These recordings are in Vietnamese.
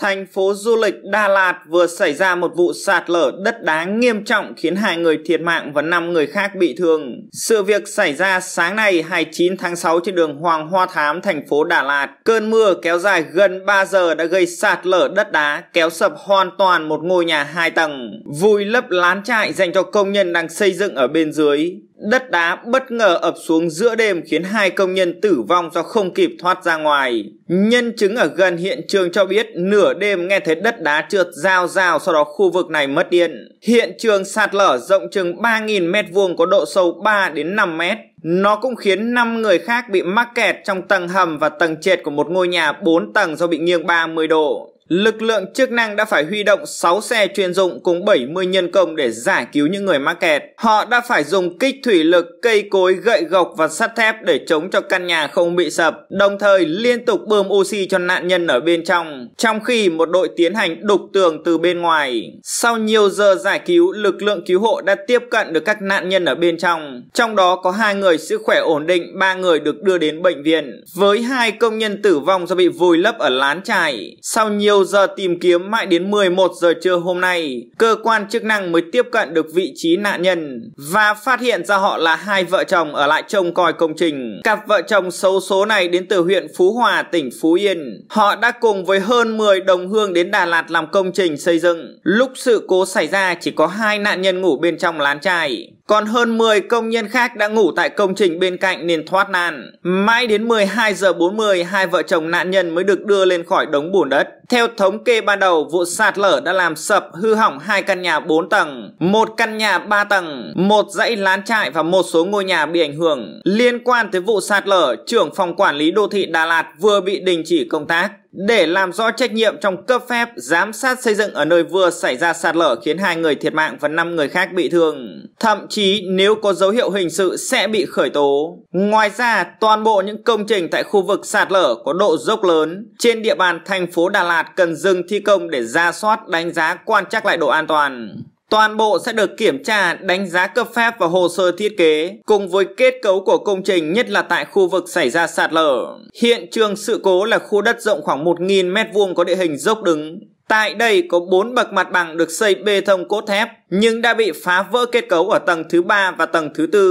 Thành phố du lịch Đà Lạt vừa xảy ra một vụ sạt lở đất đá nghiêm trọng khiến hai người thiệt mạng và 5 người khác bị thương. Sự việc xảy ra sáng nay 29 tháng 6 trên đường Hoàng Hoa Thám, thành phố Đà Lạt. Cơn mưa kéo dài gần 3 giờ đã gây sạt lở đất đá, kéo sập hoàn toàn một ngôi nhà 2 tầng, vùi lấp lán trại dành cho công nhân đang xây dựng ở bên dưới. Đất đá bất ngờ ập xuống giữa đêm khiến hai công nhân tử vong do không kịp thoát ra ngoài. Nhân chứng ở gần hiện trường cho biết nửa đêm nghe thấy đất đá trượt rào rào sau đó khu vực này mất điện. Hiện trường sạt lở rộng chừng 3.000 m2 có độ sâu 3 đến 5 mét. Nó cũng khiến 5 người khác bị mắc kẹt trong tầng hầm và tầng trệt của một ngôi nhà 4 tầng do bị nghiêng 30 độ. Lực lượng chức năng đã phải huy động 6 xe chuyên dụng cùng 70 nhân công để giải cứu những người mắc kẹt. Họ đã phải dùng kích thủy lực, cây cối, gậy gộc và sắt thép để chống cho căn nhà không bị sập, đồng thời liên tục bơm oxy cho nạn nhân ở bên trong, trong khi một đội tiến hành đục tường từ bên ngoài. Sau nhiều giờ giải cứu, lực lượng cứu hộ đã tiếp cận được các nạn nhân ở bên trong. Trong đó có hai người sức khỏe ổn định, ba người được đưa đến bệnh viện, với hai công nhân tử vong do bị vùi lấp ở lán trại. Sau nhiều nhiều giờ tìm kiếm mãi đến 11 giờ trưa hôm nay, cơ quan chức năng mới tiếp cận được vị trí nạn nhân và phát hiện ra họ là hai vợ chồng ở lại trông coi công trình. Cặp vợ chồng xấu số này đến từ huyện Phú Hòa, tỉnh Phú Yên. Họ đã cùng với hơn 10 đồng hương đến Đà Lạt làm công trình xây dựng. Lúc sự cố xảy ra chỉ có hai nạn nhân ngủ bên trong lán trại. Còn hơn 10 công nhân khác đã ngủ tại công trình bên cạnh nên thoát nạn. Mãi đến 12 giờ 40, hai vợ chồng nạn nhân mới được đưa lên khỏi đống bùn đất. Theo thống kê ban đầu, vụ sạt lở đã làm sập hư hỏng hai căn nhà 4 tầng, một căn nhà 3 tầng, một dãy lán trại và một số ngôi nhà bị ảnh hưởng. Liên quan tới vụ sạt lở, trưởng phòng quản lý đô thị Đà Lạt vừa bị đình chỉ công tác để làm rõ trách nhiệm trong cấp phép giám sát xây dựng ở nơi vừa xảy ra sạt lở khiến hai người thiệt mạng và 5 người khác bị thương. Thậm chí nếu có dấu hiệu hình sự sẽ bị khởi tố. Ngoài ra, toàn bộ những công trình tại khu vực sạt lở có độ dốc lớn trên địa bàn thành phố Đà Lạt cần dừng thi công để ra soát đánh giá quan trắc lại độ an toàn. Toàn bộ sẽ được kiểm tra, đánh giá cấp phép và hồ sơ thiết kế, cùng với kết cấu của công trình nhất là tại khu vực xảy ra sạt lở. Hiện trường sự cố là khu đất rộng khoảng 1.000 m2 có địa hình dốc đứng. Tại đây có 4 bậc mặt bằng được xây bê tông cốt thép, nhưng đã bị phá vỡ kết cấu ở tầng thứ 3 và tầng thứ 4.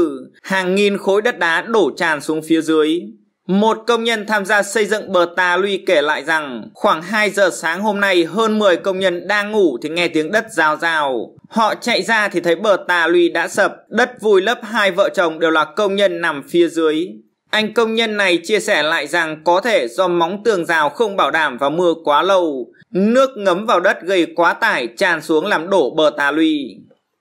Hàng nghìn khối đất đá đổ tràn xuống phía dưới. Một công nhân tham gia xây dựng bờ tà luy kể lại rằng khoảng 2 giờ sáng hôm nay hơn 10 công nhân đang ngủ thì nghe tiếng đất rào rào. Họ chạy ra thì thấy bờ tà luy đã sập, đất vùi lấp hai vợ chồng đều là công nhân nằm phía dưới. Anh công nhân này chia sẻ lại rằng có thể do móng tường rào không bảo đảm và mưa quá lâu, nước ngấm vào đất gây quá tải tràn xuống làm đổ bờ tà luy.